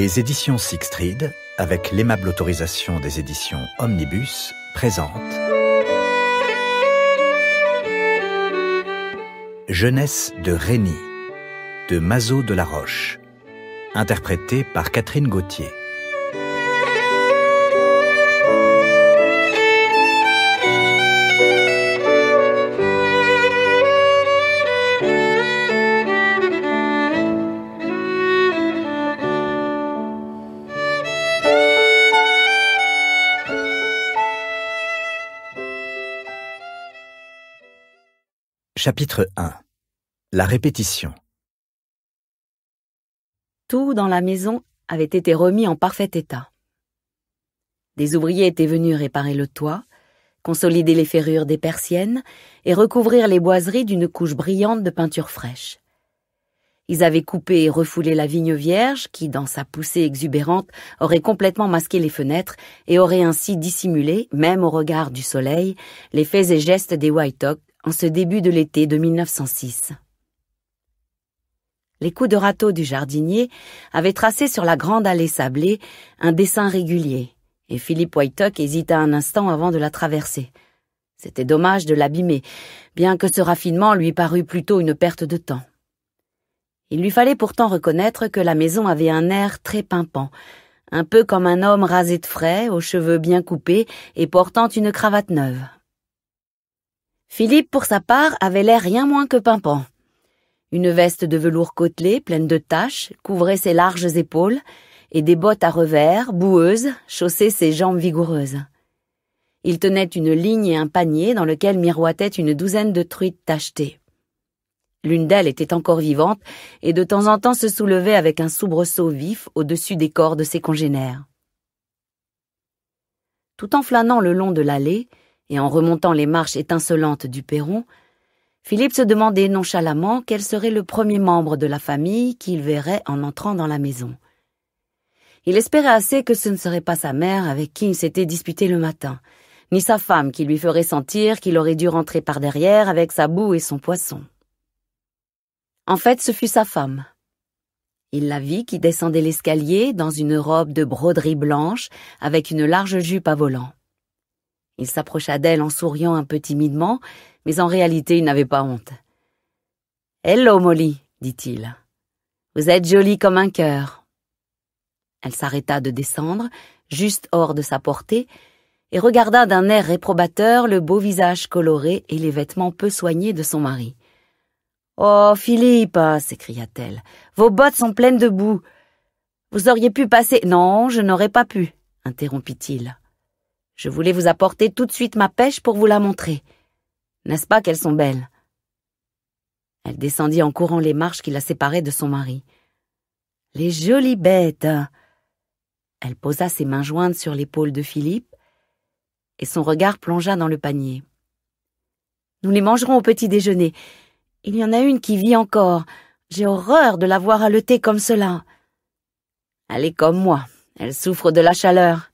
Les éditions Sixtrid, avec l'aimable autorisation des éditions Omnibus, présentent Jeunesse de Rémy, de Mazot de la Roche, interprétée par Catherine Gauthier. Chapitre 1 La répétition Tout dans la maison avait été remis en parfait état. Des ouvriers étaient venus réparer le toit, consolider les ferrures des persiennes et recouvrir les boiseries d'une couche brillante de peinture fraîche. Ils avaient coupé et refoulé la vigne vierge qui, dans sa poussée exubérante, aurait complètement masqué les fenêtres et aurait ainsi dissimulé, même au regard du soleil, les faits et gestes des Whitehawks en ce début de l'été de 1906. Les coups de râteau du jardinier avaient tracé sur la grande allée sablée un dessin régulier, et Philippe Whitehock hésita un instant avant de la traverser. C'était dommage de l'abîmer, bien que ce raffinement lui parût plutôt une perte de temps. Il lui fallait pourtant reconnaître que la maison avait un air très pimpant, un peu comme un homme rasé de frais, aux cheveux bien coupés et portant une cravate neuve. Philippe, pour sa part, avait l'air rien moins que pimpant. Une veste de velours côtelé, pleine de taches, couvrait ses larges épaules, et des bottes à revers, boueuses, chaussaient ses jambes vigoureuses. Il tenait une ligne et un panier dans lequel miroitaient une douzaine de truites tachetées. L'une d'elles était encore vivante et de temps en temps se soulevait avec un soubresaut vif au-dessus des corps de ses congénères. Tout en flânant le long de l'allée, et en remontant les marches étincelantes du perron, Philippe se demandait nonchalamment quel serait le premier membre de la famille qu'il verrait en entrant dans la maison. Il espérait assez que ce ne serait pas sa mère avec qui il s'était disputé le matin, ni sa femme qui lui ferait sentir qu'il aurait dû rentrer par derrière avec sa boue et son poisson. En fait, ce fut sa femme. Il la vit qui descendait l'escalier dans une robe de broderie blanche avec une large jupe à volant. Il s'approcha d'elle en souriant un peu timidement, mais en réalité il n'avait pas honte. Hello, Molly, dit-il. Vous êtes jolie comme un cœur. Elle s'arrêta de descendre, juste hors de sa portée, et regarda d'un air réprobateur le beau visage coloré et les vêtements peu soignés de son mari. Oh, Philippe, s'écria-t-elle, vos bottes sont pleines de boue. Vous auriez pu passer. Non, je n'aurais pas pu, interrompit-il. Je voulais vous apporter tout de suite ma pêche pour vous la montrer. N'est-ce pas qu'elles sont belles Elle descendit en courant les marches qui la séparaient de son mari. Les jolies bêtes Elle posa ses mains jointes sur l'épaule de Philippe et son regard plongea dans le panier. Nous les mangerons au petit déjeuner. Il y en a une qui vit encore. J'ai horreur de la voir haletée comme cela. Elle est comme moi. Elle souffre de la chaleur.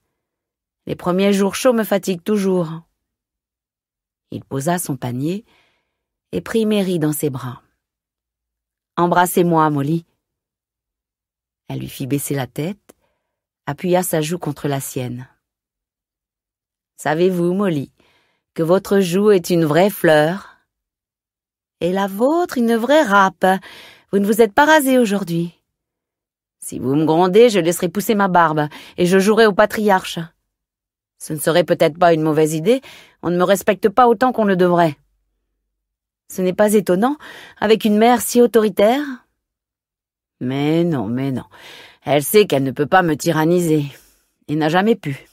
Les premiers jours chauds me fatiguent toujours. Il posa son panier et prit Mary dans ses bras. Embrassez-moi, Molly. Elle lui fit baisser la tête, appuya sa joue contre la sienne. Savez-vous, Molly, que votre joue est une vraie fleur et la vôtre une vraie râpe. Vous ne vous êtes pas rasé aujourd'hui. Si vous me grondez, je laisserai pousser ma barbe et je jouerai au patriarche. Ce ne serait peut-être pas une mauvaise idée, on ne me respecte pas autant qu'on le devrait. Ce n'est pas étonnant, avec une mère si autoritaire. Mais non, mais non. Elle sait qu'elle ne peut pas me tyranniser, et n'a jamais pu.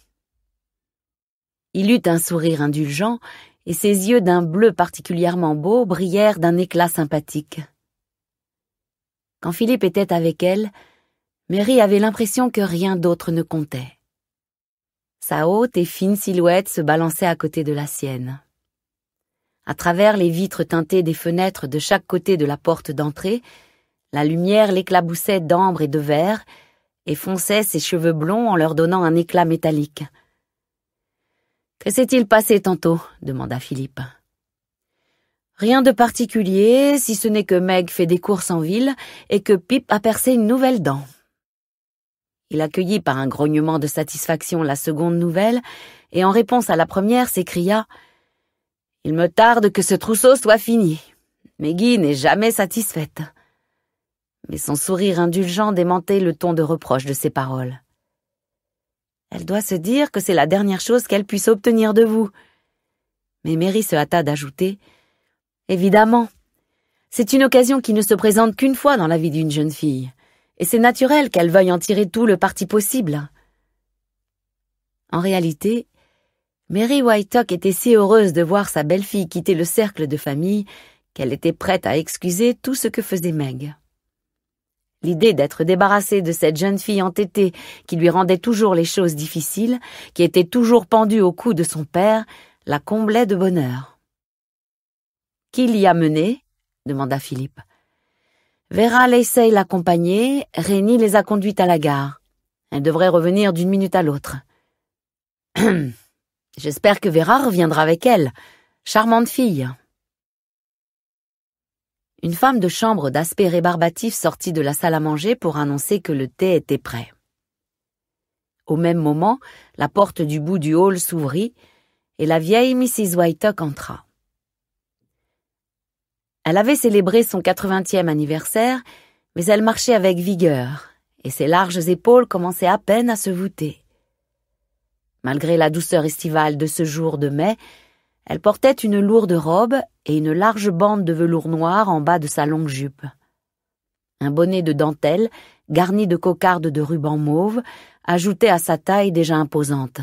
Il eut un sourire indulgent, et ses yeux d'un bleu particulièrement beau brillèrent d'un éclat sympathique. Quand Philippe était avec elle, Mary avait l'impression que rien d'autre ne comptait. Sa haute et fine silhouette se balançait à côté de la sienne. À travers les vitres teintées des fenêtres de chaque côté de la porte d'entrée, la lumière l'éclaboussait d'ambre et de vert, et fonçait ses cheveux blonds en leur donnant un éclat métallique. Que s'est-il passé tantôt demanda Philippe. Rien de particulier, si ce n'est que Meg fait des courses en ville et que Pip a percé une nouvelle dent. Il accueillit par un grognement de satisfaction la seconde nouvelle, et en réponse à la première s'écria Il me tarde que ce trousseau soit fini. Mais n'est jamais satisfaite. Mais son sourire indulgent démentait le ton de reproche de ses paroles. Elle doit se dire que c'est la dernière chose qu'elle puisse obtenir de vous. Mais Mary se hâta d'ajouter Évidemment, c'est une occasion qui ne se présente qu'une fois dans la vie d'une jeune fille et c'est naturel qu'elle veuille en tirer tout le parti possible. En réalité, Mary Whitehock était si heureuse de voir sa belle-fille quitter le cercle de famille qu'elle était prête à excuser tout ce que faisait Meg. L'idée d'être débarrassée de cette jeune fille entêtée qui lui rendait toujours les choses difficiles, qui était toujours pendue au cou de son père, la comblait de bonheur. Qui l'y a menée demanda Philippe. Vera laissait l'accompagner, Rénie les a conduites à la gare. Elle devrait revenir d'une minute à l'autre. J'espère que Vera reviendra avec elle. Charmante fille. Une femme de chambre d'aspect rébarbatif sortit de la salle à manger pour annoncer que le thé était prêt. Au même moment, la porte du bout du hall s'ouvrit et la vieille Mrs. Whiteock entra. Elle avait célébré son 80e anniversaire, mais elle marchait avec vigueur, et ses larges épaules commençaient à peine à se voûter. Malgré la douceur estivale de ce jour de mai, elle portait une lourde robe et une large bande de velours noir en bas de sa longue jupe. Un bonnet de dentelle, garni de cocardes de ruban mauve, ajoutait à sa taille déjà imposante.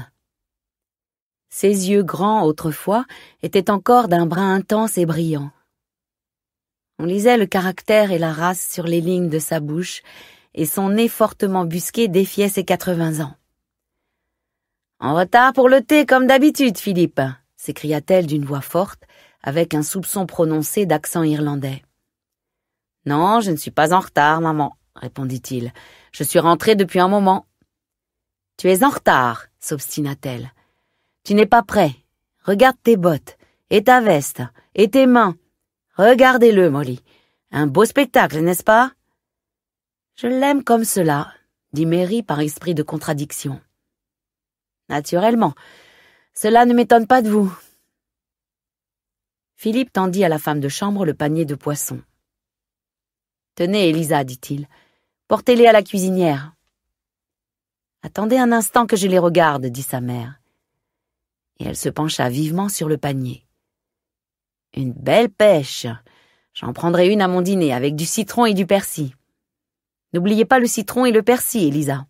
Ses yeux grands autrefois étaient encore d'un brun intense et brillant. On lisait le caractère et la race sur les lignes de sa bouche, et son nez fortement busqué défiait ses quatre-vingts ans. En retard pour le thé, comme d'habitude, Philippe, s'écria-t-elle d'une voix forte, avec un soupçon prononcé d'accent irlandais. Non, je ne suis pas en retard, maman, répondit-il. Je suis rentré depuis un moment. Tu es en retard, s'obstina-t-elle. Tu n'es pas prêt. Regarde tes bottes, et ta veste, et tes mains, Regardez-le, Molly. Un beau spectacle, n'est-ce pas Je l'aime comme cela, dit Mary par esprit de contradiction. Naturellement. Cela ne m'étonne pas de vous. Philippe tendit à la femme de chambre le panier de poissons. Tenez, Elisa, dit-il. Portez-les à la cuisinière. Attendez un instant que je les regarde, dit sa mère. Et elle se pencha vivement sur le panier. Une belle pêche. J'en prendrai une à mon dîner avec du citron et du persil. N'oubliez pas le citron et le persil, Elisa.